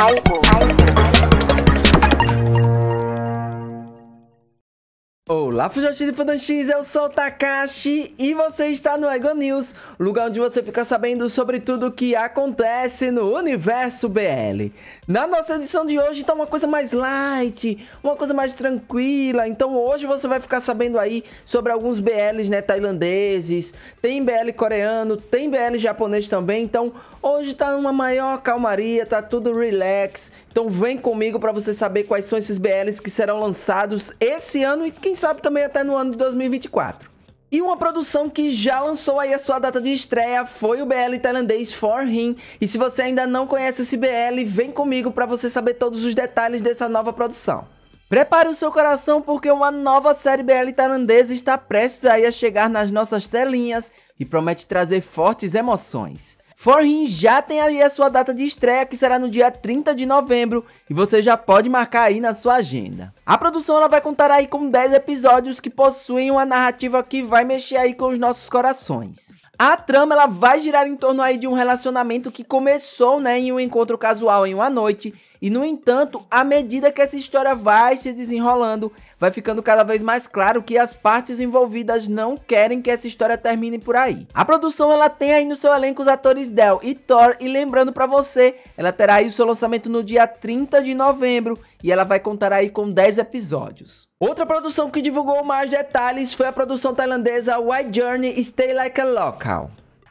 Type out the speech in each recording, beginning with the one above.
I will. I will. Olá, fujotinhos e fandangins, eu sou o Takashi e você está no Ego News, lugar onde você fica sabendo sobre tudo o que acontece no universo BL. Na nossa edição de hoje está uma coisa mais light, uma coisa mais tranquila, então hoje você vai ficar sabendo aí sobre alguns BLs né, tailandeses, tem BL coreano, tem BL japonês também, então hoje está uma maior calmaria, tá tudo relax, então vem comigo para você saber quais são esses BLs que serão lançados esse ano e quem sabe também até no ano de 2024. E uma produção que já lançou aí a sua data de estreia foi o BL tailandês For Him. E se você ainda não conhece esse BL, vem comigo para você saber todos os detalhes dessa nova produção. Prepare o seu coração porque uma nova série BL tailandesa está prestes aí a chegar nas nossas telinhas e promete trazer fortes emoções. Forrin já tem aí a sua data de estreia, que será no dia 30 de novembro, e você já pode marcar aí na sua agenda. A produção ela vai contar aí com 10 episódios que possuem uma narrativa que vai mexer aí com os nossos corações. A trama ela vai girar em torno aí de um relacionamento que começou, né, em um encontro casual em uma noite e no entanto, à medida que essa história vai se desenrolando, vai ficando cada vez mais claro que as partes envolvidas não querem que essa história termine por aí. A produção ela tem aí no seu elenco os atores Del e Thor e lembrando para você, ela terá aí o seu lançamento no dia 30 de novembro e ela vai contar aí com 10 episódios. Outra produção que divulgou mais detalhes foi a produção tailandesa Why Journey Stay Like a Local.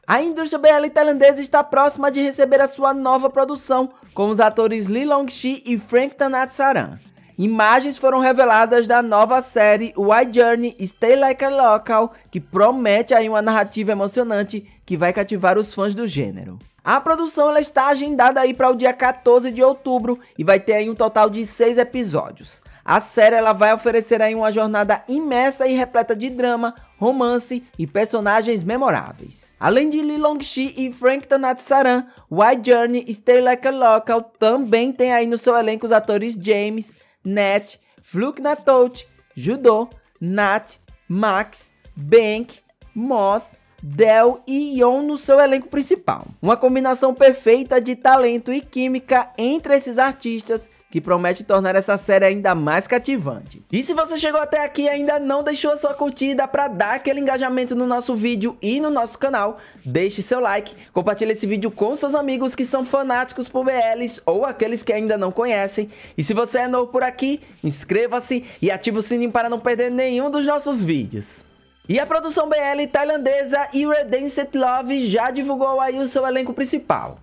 A indústria BL tailandesa está próxima de receber a sua nova produção, com os atores Lee Long-chi e Frank Tanatsaran. Imagens foram reveladas da nova série *Wide Journey Stay Like a Local, que promete aí uma narrativa emocionante que vai cativar os fãs do gênero. A produção ela está agendada aí para o dia 14 de outubro e vai ter aí um total de 6 episódios. A série ela vai oferecer aí uma jornada imersa e repleta de drama, romance e personagens memoráveis. Além de Lee Long-shi e Frank Tanatsaran, *White Journey Stay Like a Local também tem aí no seu elenco os atores James, Nat, Fluke Natout, Judô, Nat, Max, Bank, Moss, Del e Yon no seu elenco principal. Uma combinação perfeita de talento e química entre esses artistas que promete tornar essa série ainda mais cativante. E se você chegou até aqui e ainda não deixou a sua curtida para dar aquele engajamento no nosso vídeo e no nosso canal, deixe seu like, compartilhe esse vídeo com seus amigos que são fanáticos por BLs ou aqueles que ainda não conhecem. E se você é novo por aqui, inscreva-se e ative o sininho para não perder nenhum dos nossos vídeos. E a produção BL tailandesa Irredenced Love já divulgou aí o seu elenco principal.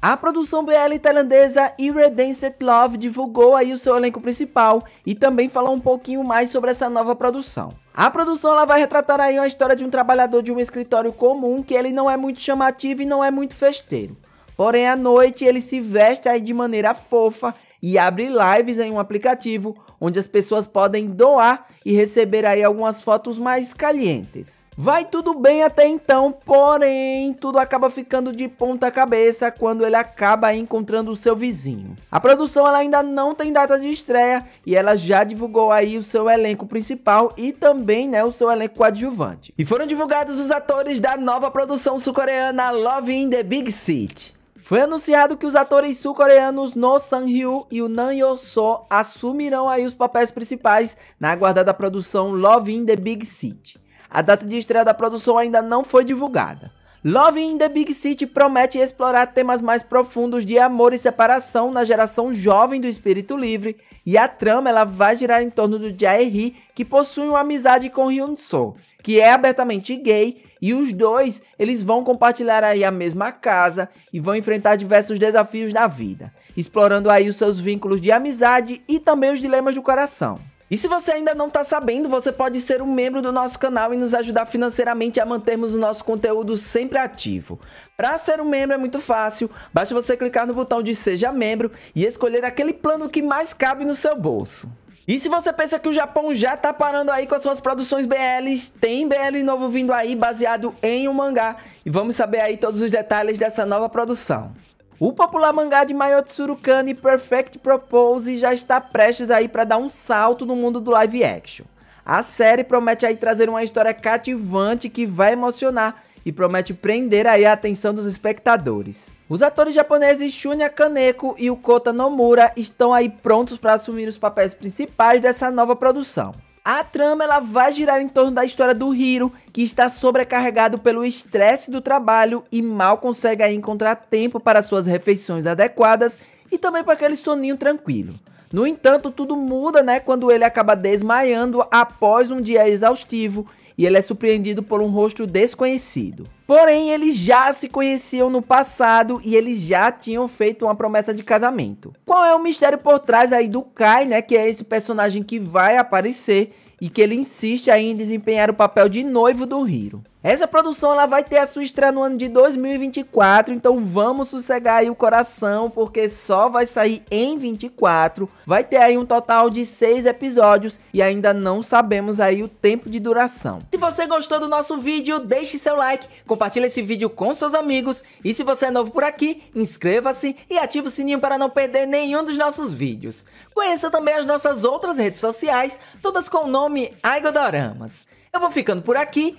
A produção BL tailandesa Irredenset Love divulgou aí o seu elenco principal e também falou um pouquinho mais sobre essa nova produção. A produção ela vai retratar aí uma história de um trabalhador de um escritório comum que ele não é muito chamativo e não é muito festeiro. Porém, à noite ele se veste aí de maneira fofa e abre lives em um aplicativo onde as pessoas podem doar e receber aí algumas fotos mais calientes. Vai tudo bem até então, porém, tudo acaba ficando de ponta cabeça quando ele acaba encontrando o seu vizinho. A produção ela ainda não tem data de estreia e ela já divulgou aí o seu elenco principal e também, né, o seu elenco coadjuvante. E foram divulgados os atores da nova produção sul-coreana Love in the Big City. Foi anunciado que os atores sul-coreanos No Sang-hyo e o Nan Yo-so assumirão aí os papéis principais na aguardada produção Love in the Big City. A data de estreia da produção ainda não foi divulgada. Love in the Big City promete explorar temas mais profundos de amor e separação na geração jovem do espírito livre, e a trama ela vai girar em torno do Jae-hee, que possui uma amizade com Hyun-soo, que é abertamente gay, e os dois, eles vão compartilhar aí a mesma casa e vão enfrentar diversos desafios da vida, explorando aí os seus vínculos de amizade e também os dilemas do coração. E se você ainda não está sabendo, você pode ser um membro do nosso canal e nos ajudar financeiramente a mantermos o nosso conteúdo sempre ativo. Para ser um membro é muito fácil, basta você clicar no botão de Seja Membro e escolher aquele plano que mais cabe no seu bolso. E se você pensa que o Japão já tá parando aí com as suas produções BLs, tem BL novo vindo aí baseado em um mangá. E vamos saber aí todos os detalhes dessa nova produção. O popular mangá de Mayotte Kani Perfect Propose já está prestes aí para dar um salto no mundo do live action. A série promete aí trazer uma história cativante que vai emocionar e promete prender aí a atenção dos espectadores. Os atores japoneses Shunya Kaneko e Kota Nomura estão aí prontos para assumir os papéis principais dessa nova produção. A trama ela vai girar em torno da história do Hiro, que está sobrecarregado pelo estresse do trabalho e mal consegue encontrar tempo para suas refeições adequadas e também para aquele soninho tranquilo. No entanto, tudo muda, né, quando ele acaba desmaiando após um dia exaustivo e ele é surpreendido por um rosto desconhecido. Porém, eles já se conheciam no passado e eles já tinham feito uma promessa de casamento. Qual é o mistério por trás aí do Kai, né? Que é esse personagem que vai aparecer e que ele insiste aí em desempenhar o papel de noivo do Hiro. Essa produção ela vai ter a sua estreia no ano de 2024, então vamos sossegar aí o coração, porque só vai sair em 24. Vai ter aí um total de 6 episódios e ainda não sabemos aí o tempo de duração. Se você gostou do nosso vídeo, deixe seu like, compartilhe esse vídeo com seus amigos e se você é novo por aqui, inscreva-se e ative o sininho para não perder nenhum dos nossos vídeos. Conheça também as nossas outras redes sociais, todas com o nome Aigodoramas. Eu vou ficando por aqui.